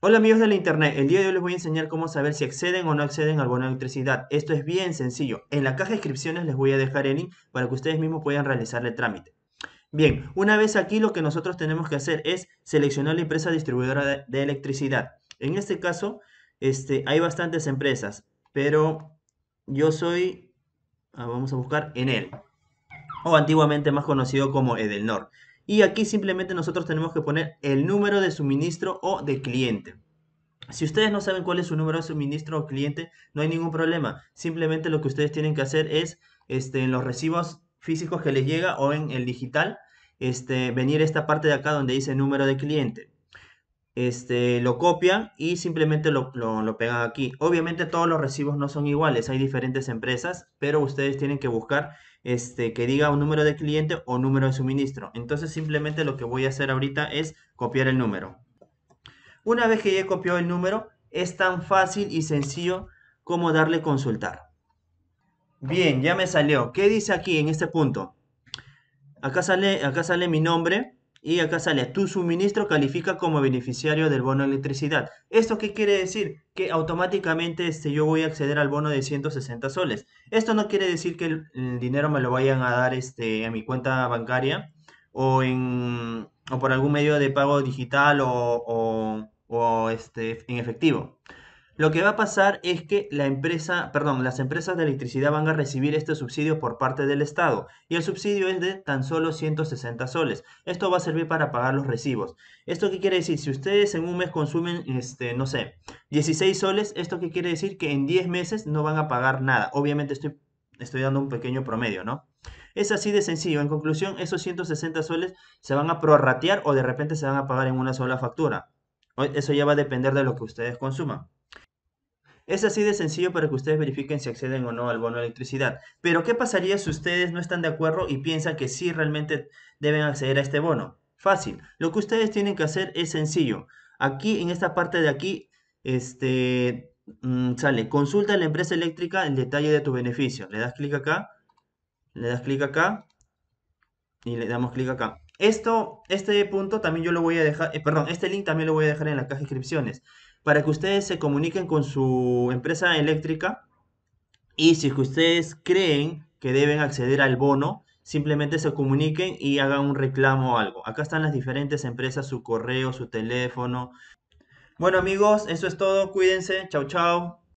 Hola amigos de la internet, el día de hoy les voy a enseñar cómo saber si acceden o no acceden al bono de electricidad. Esto es bien sencillo. En la caja de inscripciones les voy a dejar el link para que ustedes mismos puedan realizar el trámite. Bien, una vez aquí lo que nosotros tenemos que hacer es seleccionar la empresa distribuidora de electricidad. En este caso, este, hay bastantes empresas, pero yo soy, ah, vamos a buscar Enel, o antiguamente más conocido como Edelnor. Y aquí simplemente nosotros tenemos que poner el número de suministro o de cliente. Si ustedes no saben cuál es su número de suministro o cliente, no hay ningún problema. Simplemente lo que ustedes tienen que hacer es, este, en los recibos físicos que les llega o en el digital, este, venir a esta parte de acá donde dice número de cliente este, lo copia y simplemente lo, pega aquí. Obviamente todos los recibos no son iguales, hay diferentes empresas, pero ustedes tienen que buscar este, que diga un número de cliente o número de suministro. Entonces simplemente lo que voy a hacer ahorita es copiar el número. Una vez que ya copiado el número, es tan fácil y sencillo como darle consultar. Bien, ya me salió. ¿Qué dice aquí en este punto? Acá sale, acá sale mi nombre, y acá sale, tu suministro califica como beneficiario del bono de electricidad. ¿Esto qué quiere decir? Que automáticamente este, yo voy a acceder al bono de 160 soles. Esto no quiere decir que el, dinero me lo vayan a dar este, a mi cuenta bancaria o, en, por algún medio de pago digital o, este, en efectivo. Lo que va a pasar es que la empresa, perdón, las empresas de electricidad van a recibir este subsidio por parte del Estado y el subsidio es de tan solo 160 soles. Esto va a servir para pagar los recibos. ¿Esto qué quiere decir? Si ustedes en un mes consumen, este, no sé, 16 soles, ¿esto qué quiere decir? Que en 10 meses no van a pagar nada. Obviamente estoy dando un pequeño promedio, ¿no? Es así de sencillo. En conclusión, esos 160 soles se van a prorratear o de repente se van a pagar en una sola factura. Eso ya va a depender de lo que ustedes consuman. Es así de sencillo para que ustedes verifiquen si acceden o no al bono de electricidad. Pero, ¿qué pasaría si ustedes no están de acuerdo y piensan que sí realmente deben acceder a este bono? Fácil. Lo que ustedes tienen que hacer es sencillo. Aquí, en esta parte de aquí, este, mm, sale, consulta a la empresa eléctrica el detalle de tu beneficio. Le das clic acá, le das clic acá y le damos clic acá. Esto, este punto también yo lo voy a dejar, eh, perdón, este link también lo voy a dejar en la caja de inscripciones para que ustedes se comuniquen con su empresa eléctrica y si ustedes creen que deben acceder al bono, simplemente se comuniquen y hagan un reclamo o algo. Acá están las diferentes empresas, su correo, su teléfono. Bueno amigos, eso es todo, cuídense, chao chao.